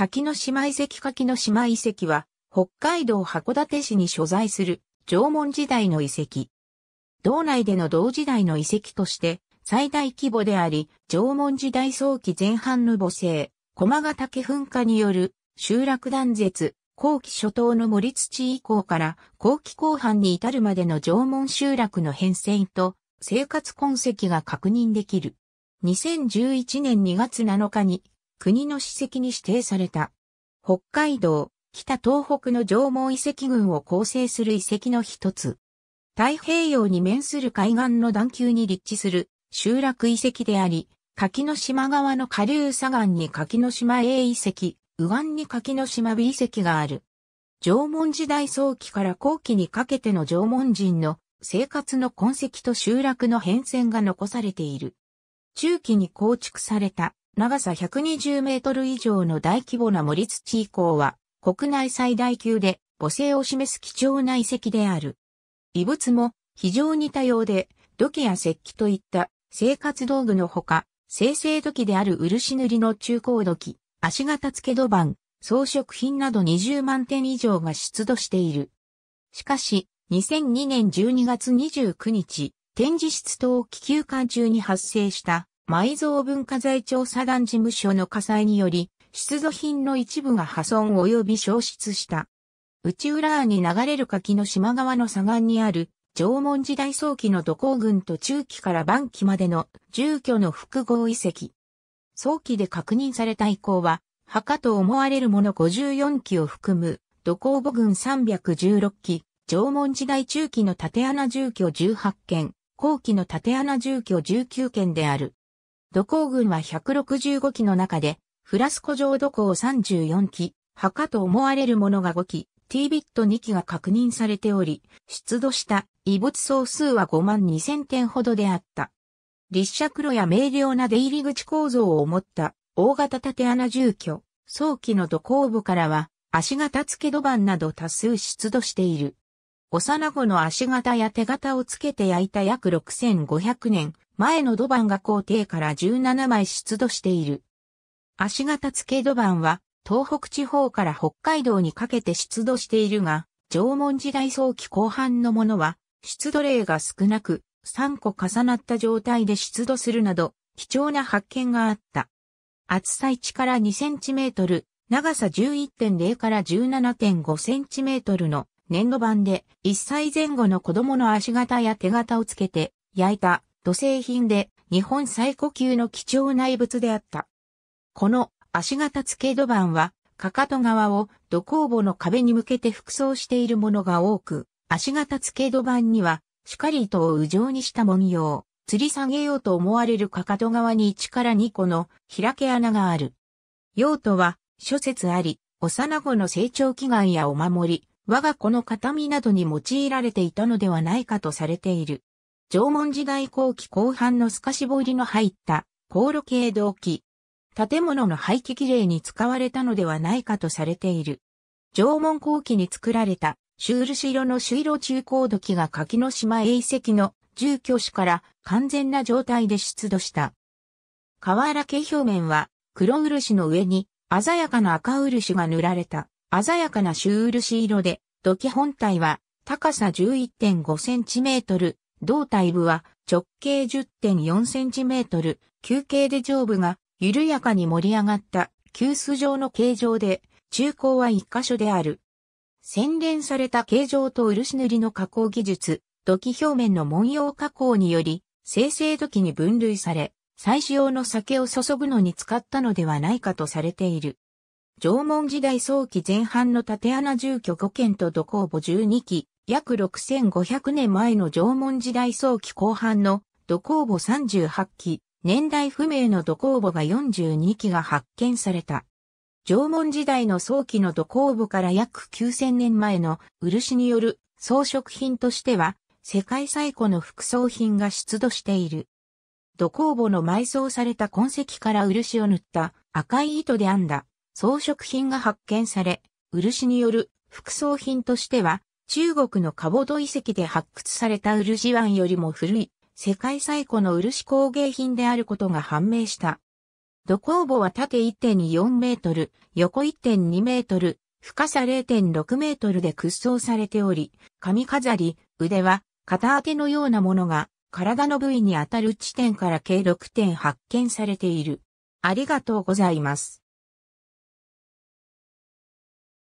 柿の島遺跡柿の島遺跡は、北海道函館市に所在する縄文時代の遺跡。道内での同時代の遺跡として、最大規模であり、縄文時代早期前半の母性、駒ヶ岳噴火による集落断絶、後期初頭の森土以降から後期後半に至るまでの縄文集落の変遷と生活痕跡が確認できる。2011年2月7日に国の史跡に指定された。北海道、北東北の縄文遺跡群を構成する遺跡の一つ。太平洋に面する海岸の段丘に立地する集落遺跡であり、柿の島側の下流左岸に柿の島 A 遺跡、右岸に柿の島 B 遺跡がある。縄文時代早期から後期にかけての縄文人の生活の痕跡と集落の変遷が残されている。中期に構築された長さ120メートル以上の大規模な森土遺構は、国内最大級で母性を示す貴重な遺跡である。遺物も非常に多様で、土器や石器といった生活道具のほか、生成土器である漆塗りの中高土器、足型付け土板、装飾品など20万点以上が出土している。しかし、2002年12月29日、展示室等気球館中に発生した埋蔵文化財調査団事務所の火災により、出土品の一部が破損及び消失した。内浦川に流れる柿の島側の左岸にある、縄文時代早期の土工群と中期から晩期までの住居の複合遺跡。早期で確認された遺構は、墓と思われるもの54基を含む、土工母群316基、縄文時代中期の縦穴住居18件、後期の縦穴住居19件である。土工軍は165機の中で、フラスコ城土工34機、墓と思われるものが5機、T ビット2機が確認されており、出土した遺物総数は5万2000点ほどであった。立社黒や明瞭な出入り口構造を持った大型縦穴住居、早期の土工部からは足型付け土板など多数出土している。幼子の足型や手型をつけて焼いた約6500年前の土板が皇帝から17枚出土している。足型付け土板は東北地方から北海道にかけて出土しているが、縄文時代早期後半のものは出土例が少なく3個重なった状態で出土するなど貴重な発見があった。厚さ1から2センチメートル、長さ11.0から17.5センチメートルの粘土板で1歳前後の子供の足型や手型をつけて焼いた土製品で日本最古級の貴重な遺物であった。この足型付け土板はかかと側を土工房の壁に向けて服装しているものが多く、足型付け土板にはしかり糸を羽状にした文様、吊り下げようと思われるかかと側に1から2個の開け穴がある。用途は諸説あり、幼子の成長祈願やお守り、我が子の形見などに用いられていたのではないかとされている。縄文時代後期後半の透かし彫りの入った航路系動機。建物の廃棄儀礼に使われたのではないかとされている。縄文後期に作られたシュール白の朱色中高土器が柿の島永石の住居種から完全な状態で出土した。瓦家表面は黒漆の上に鮮やかな赤漆が塗られた鮮やかなシュ朱漆色で、土器本体は高さ 11.5cm、胴体部は直径 10.4cm、球形で上部が緩やかに盛り上がった急須状の形状で、中高は一箇所である。洗練された形状と漆塗りの加工技術、土器表面の文様加工により、生成土器に分類され、採取用の酒を注ぐのに使ったのではないかとされている。縄文時代早期前半の縦穴住居5軒と土工墓12基、約6500年前の縄文時代早期後半の土工墓38基、年代不明の土工墓が42基が発見された。縄文時代の早期の土工墓から約9000年前の漆による装飾品としては、世界最古の副葬品が出土している。土工墓の埋葬された痕跡から漆を塗った赤い糸で編んだ装飾品が発見され、漆による副装品としては、中国のカボド遺跡で発掘された漆湾よりも古い、世界最古の漆工芸品であることが判明した。土工房は縦1.4メートル、横1.2メートル、深さ0.6メートルで屈装されており、髪飾り、腕は片当てのようなものが体の部位に当たる地点から計6点発見されている。ありがとうございます。